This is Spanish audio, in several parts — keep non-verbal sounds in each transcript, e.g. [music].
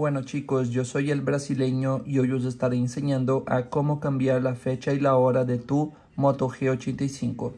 Bueno chicos, yo soy el brasileño y hoy os estaré enseñando a cómo cambiar la fecha y la hora de tu Moto G85.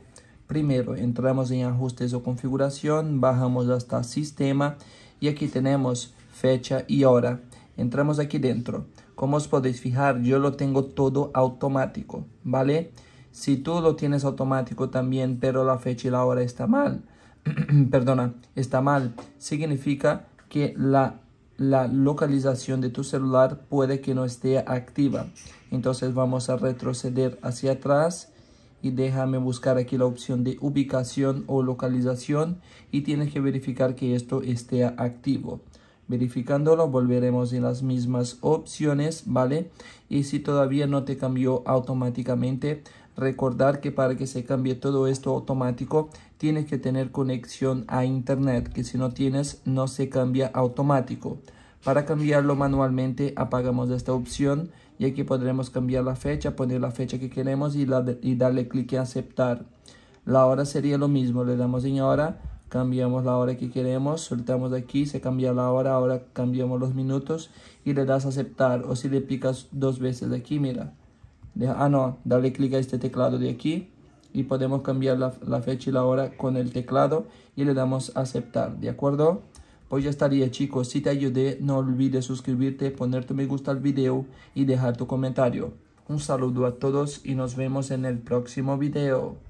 Primero, entramos en ajustes o configuración, bajamos hasta sistema y aquí tenemos fecha y hora. Entramos aquí dentro. Como os podéis fijar, yo lo tengo todo automático, ¿vale? Si tú lo tienes automático también, pero la fecha y la hora está mal, [clears throat] perdona, está mal, significa que la la localización de tu celular puede que no esté activa. Entonces vamos a retroceder hacia atrás y déjame buscar aquí la opción de ubicación o localización y tienes que verificar que esto esté activo verificándolo volveremos en las mismas opciones vale y si todavía no te cambió automáticamente recordar que para que se cambie todo esto automático tienes que tener conexión a internet que si no tienes no se cambia automático para cambiarlo manualmente apagamos esta opción y aquí podremos cambiar la fecha poner la fecha que queremos y, darle clic en aceptar la hora sería lo mismo le damos en hora cambiamos la hora que queremos, soltamos aquí, se cambia la hora, ahora cambiamos los minutos y le das a aceptar o si le picas dos veces aquí, mira, ah no, dale clic a este teclado de aquí y podemos cambiar la, fecha y la hora con el teclado y le damos a aceptar, ¿de acuerdo? Pues ya estaría chicos, si te ayudé no olvides suscribirte, poner tu me gusta al video y dejar tu comentario. Un saludo a todos y nos vemos en el próximo video.